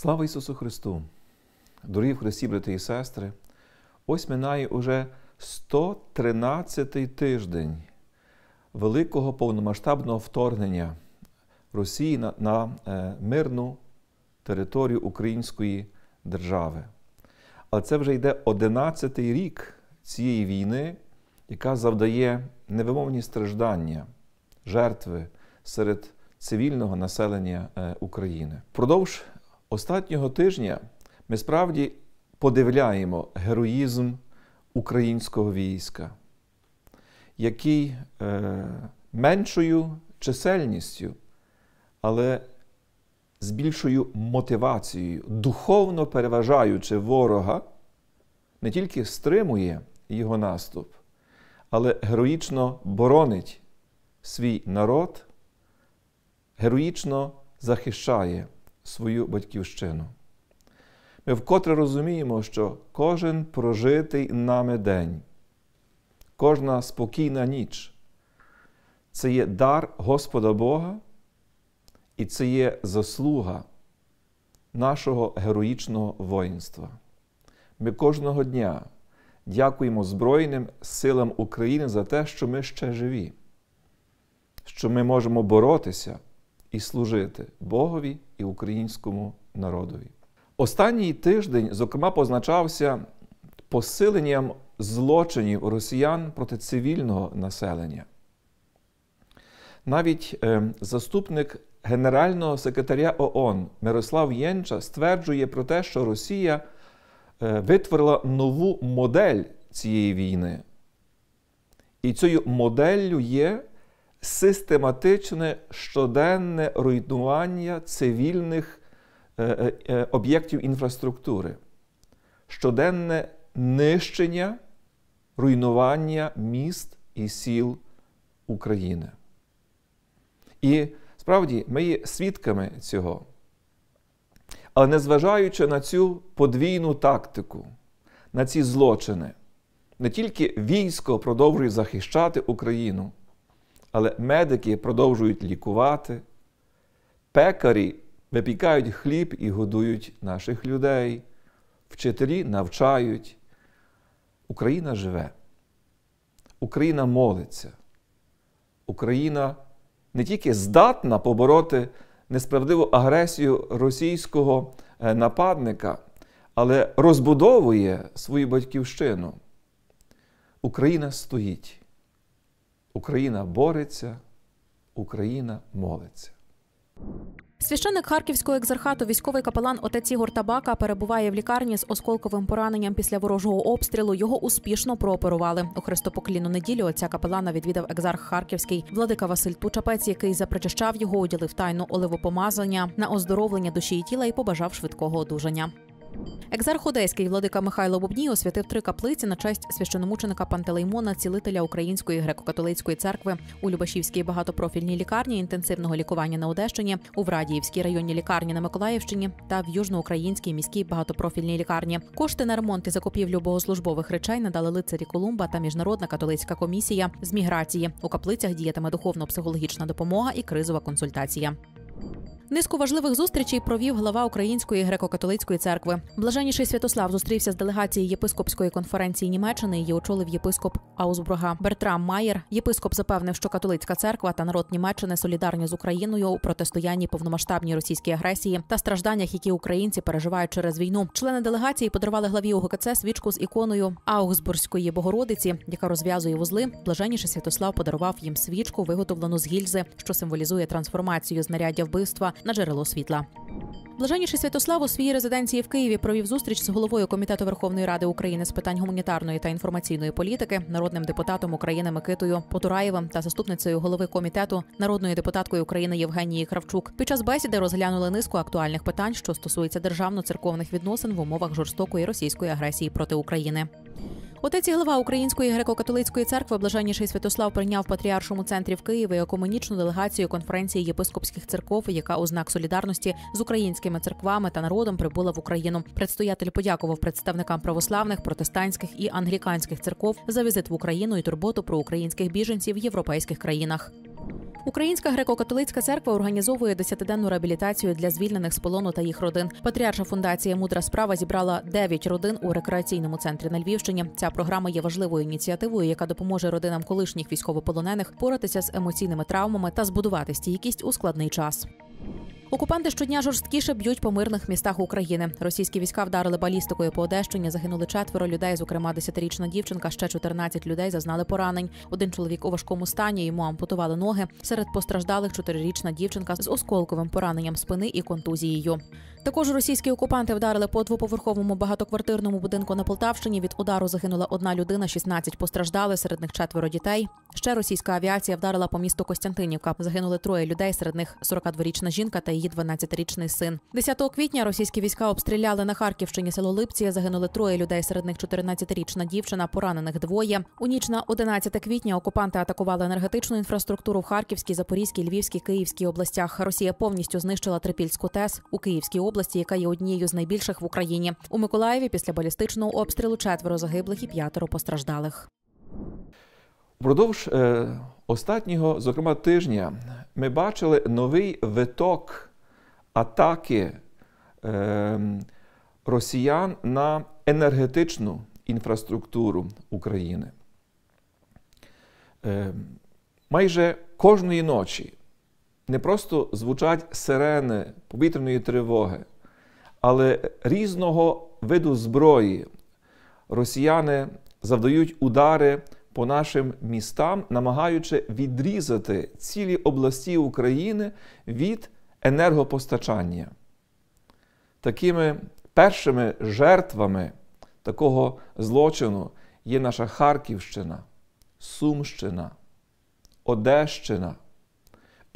Слава Ісусу Христу! Дорогі в Христі, брати і сестри! Ось минає уже 113-й тиждень великого повномасштабного вторгнення Росії на, на е, мирну територію Української держави. Але це вже йде 11-й рік цієї війни, яка завдає невимовні страждання, жертви серед цивільного населення е, України. Продовж Останнього тижня ми справді подивляємо героїзм українського війська, який е, меншою чисельністю, але з більшою мотивацією, духовно переважаючи ворога, не тільки стримує його наступ, але героїчно боронить свій народ, героїчно захищає свою батьківщину. Ми вкотре розуміємо, що кожен прожитий нами день, кожна спокійна ніч це є дар Господа Бога і це є заслуга нашого героїчного воїнства. Ми кожного дня дякуємо Збройним силам України за те, що ми ще живі, що ми можемо боротися і служити Богові і українському народові. Останній тиждень, зокрема, позначався посиленням злочинів росіян проти цивільного населення. Навіть е, заступник Генерального секретаря ООН Мирослав Єнча стверджує про те, що Росія е, витворила нову модель цієї війни. І цією моделлю є систематичне щоденне руйнування цивільних е, е, е, об'єктів інфраструктури, щоденне нищення, руйнування міст і сіл України. І справді ми є свідками цього. Але незважаючи на цю подвійну тактику, на ці злочини, не тільки військо продовжує захищати Україну але медики продовжують лікувати, пекарі випікають хліб і годують наших людей, вчителі навчають. Україна живе, Україна молиться, Україна не тільки здатна побороти несправедливу агресію російського е, нападника, але розбудовує свою батьківщину. Україна стоїть. Україна бореться, Україна молиться. Священник Харківського екзархату, військовий капелан отець Ігор Табака, перебуває в лікарні з осколковим пораненням після ворожого обстрілу. Його успішно прооперували. У хрестопоклінну неділю отця капелана відвідав екзарх Харківський владика Василь Тучапець, який запричащав його, уділив тайну оливопомазання на оздоровлення душі і тіла і побажав швидкого одужання. Екзарх Одеський владика Михайло Бубній освятив три каплиці на честь священомученика Пантелеймона, цілителя Української греко-католицької церкви у Любашівській багатопрофільній лікарні інтенсивного лікування на Одещині, у Врадіївській районній лікарні на Миколаївщині та в Южноукраїнській міській багатопрофільній лікарні. Кошти на ремонт і закупівлю богослужбових речей надали лицарі Колумба та міжнародна католицька комісія з міграції. У каплицях діятиме духовно-психологічна допомога і кризова консультація. Низку важливих зустрічей провів глава Української греко-католицької церкви. Блаженніший Святослав зустрівся з делегацією єпископської конференції Німеччини. Її очолив єпископ Аусбруга Бертрам Майер. Єпископ запевнив, що католицька церква та народ Німеччини солідарні з Україною у протистоянні повномасштабній російській агресії та стражданнях, які українці переживають через війну. Члени делегації подарували главі УГКЦ свічку з іконою Аугсбурзької Богородиці, яка розв'язує вузли. Блаженніший Святослав подарував їм свічку, виготовлену з гільзи, що символізує трансформацію знаряддя вбивства на джерело світла. Блаженніший Святослав у своїй резиденції в Києві провів зустріч з головою комітету Верховної Ради України з питань гуманітарної та інформаційної політики, народним депутатом України Микитою Потураєвим та заступницею голови комітету народною депутаткою України Євгенії Кравчук. Під час бесіди розглянули низку актуальних питань, що стосуються державно-церковних відносин в умовах жорстокої російської агресії проти України. Отець і голова Української греко-католицької церкви Блаженніший Святослав прийняв в патріаршому центрі в Києві екуменічну делегацію конференції єпископських церков, яка у знак солідарності з українськими церквами та народом прибула в Україну. Предстоятель подякував представникам православних, протестантських і англіканських церков за візит в Україну і турботу про українських біженців в європейських країнах. Українська греко-католицька церква організовує десятиденну реабілітацію для звільнених з полону та їх родин. Патріарша фундація Мудра справа зібрала дев'ять родин у рекреаційному центрі на Львівщині. Ця програма є важливою ініціативою, яка допоможе родинам колишніх військовополонених поратися з емоційними травмами та збудувати стійкість у складний час. Окупанти щодня жорсткіше б'ють по мирних містах України. Російські війська вдарили балістикою по Одещині. Загинули четверо людей, зокрема десятирічна дівчинка. Ще 14 людей зазнали поранень. Один чоловік у важкому стані йому ампутували ноги. Серед постраждалих чотирирічна дівчинка з осколковим пораненням спини і контузією. Також російські окупанти вдарили по двоповерховому багатоквартирному будинку на Полтавщині. Від удару загинула одна людина, 16 постраждали, серед них четверо дітей. Ще російська авіація вдарила по місту Костянтинівка. Загинули троє людей, серед них 42-річна жінка та її 12-річний син. 10 квітня російські війська обстріляли на Харківщині село Липці. Загинули троє людей, серед них 14-річна дівчина, поранених двоє. У ніч на 11 квітня окупанти атакували енергетичну інфраструктуру в Харківській, Запорізькій, Львівській, Київській областях. Росія повністю знищила Трипільську ТЕС у Київській області області, яка є однією з найбільших в Україні. У Миколаєві після балістичного обстрілу четверо загиблих і п'ятеро постраждалих. Продовж е, останнього, зокрема, тижня ми бачили новий виток атаки е, росіян на енергетичну інфраструктуру України. Е, майже кожної ночі не просто звучать сирени повітряної тривоги, але різного виду зброї росіяни завдають удари по нашим містам, намагаючи відрізати цілі області України від енергопостачання. Такими першими жертвами такого злочину є наша Харківщина, Сумщина, Одещина.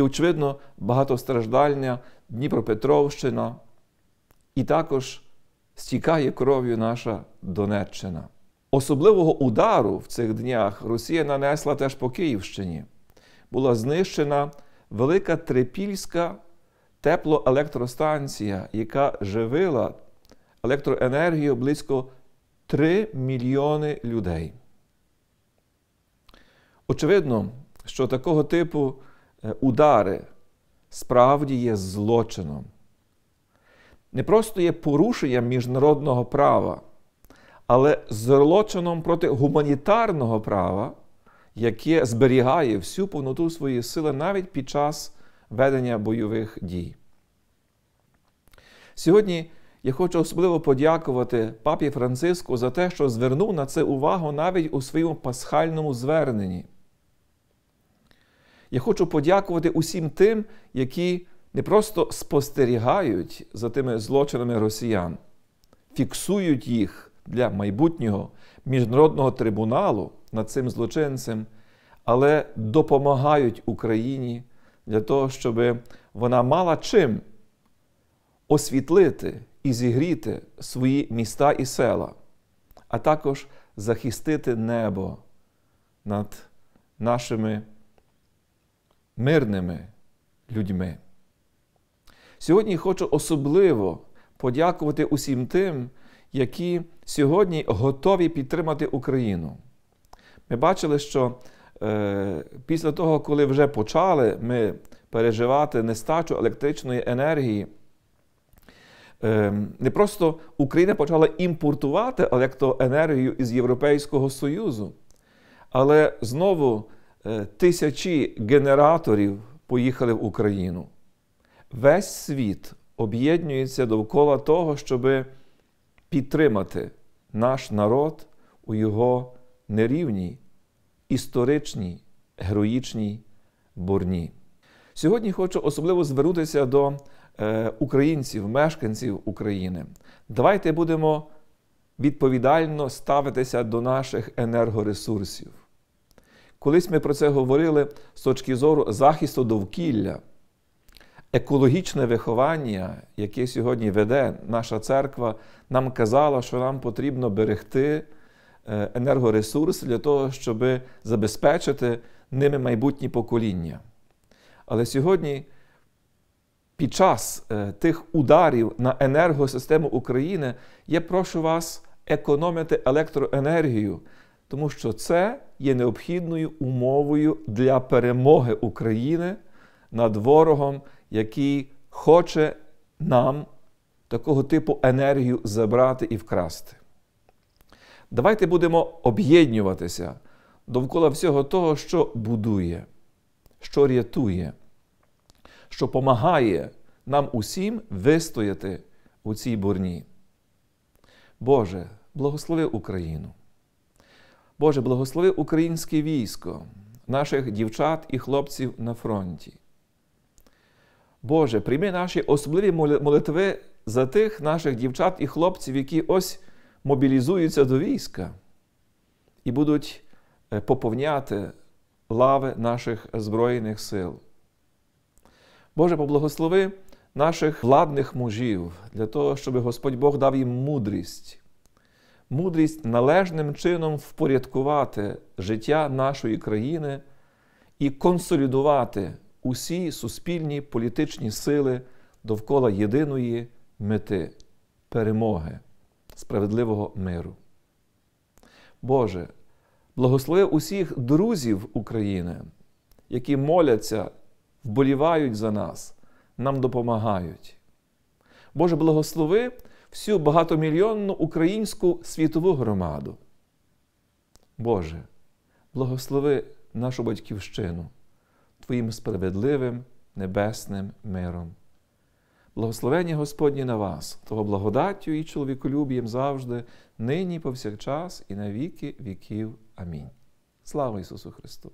І, очевидно, багатостраждальна Дніпропетровщина і також стікає кров'ю наша Донеччина. Особливого удару в цих днях Росія нанесла теж по Київщині. Була знищена велика трипільська теплоелектростанція, яка живила електроенергію близько 3 мільйони людей. Очевидно, що такого типу Е, удари справді є злочином. Не просто є порушенням міжнародного права, але злочином проти гуманітарного права, яке зберігає всю повноту своєї сили навіть під час ведення бойових дій. Сьогодні я хочу особливо подякувати папі Франциску за те, що звернув на це увагу навіть у своєму пасхальному зверненні. Я хочу подякувати усім тим, які не просто спостерігають за тими злочинами росіян, фіксують їх для майбутнього міжнародного трибуналу над цим злочинцем, але допомагають Україні для того, щоб вона мала чим освітлити і зігріти свої міста і села, а також захистити небо над нашими мирними людьми. Сьогодні хочу особливо подякувати усім тим, які сьогодні готові підтримати Україну. Ми бачили, що е, після того, коли вже почали ми переживати нестачу електричної енергії, е, не просто Україна почала імпортувати електроенергію із Європейського Союзу, але знову Е, тисячі генераторів поїхали в Україну. Весь світ об'єднується довкола того, щоб підтримати наш народ у його нерівній, історичній, героїчній борні. Сьогодні хочу особливо звернутися до е, українців, мешканців України. Давайте будемо відповідально ставитися до наших енергоресурсів. Колись ми про це говорили з точки зору захисту довкілля. Екологічне виховання, яке сьогодні веде наша церква, нам казала, що нам потрібно берегти е, енергоресурс для того, щоб забезпечити ними майбутні покоління. Але сьогодні, під час е, тих ударів на енергосистему України, я прошу вас економити електроенергію тому що це є необхідною умовою для перемоги України над ворогом, який хоче нам такого типу енергію забрати і вкрасти. Давайте будемо об'єднуватися довкола всього того, що будує, що рятує, що допомагає нам усім вистояти у цій бурні. Боже, благослови Україну. Боже, благослови українське військо, наших дівчат і хлопців на фронті. Боже, прийми наші особливі молитви за тих наших дівчат і хлопців, які ось мобілізуються до війська і будуть е, поповняти лави наших Збройних сил. Боже, поблагослови наших владних мужів для того, щоб Господь Бог дав їм мудрість мудрість належним чином впорядкувати життя нашої країни і консолідувати усі суспільні політичні сили довкола єдиної мети перемоги, справедливого миру. Боже, благослови усіх друзів України, які моляться, вболівають за нас, нам допомагають. Боже, благослови всю багатомільйонну українську світову громаду. Боже, благослови нашу батьківщину Твоїм справедливим небесним миром. Благословення Господні на вас, того благодаттю і чоловіколюб'ям завжди, нині, повсякчас, і на віки віків. Амінь. Слава Ісусу Христу!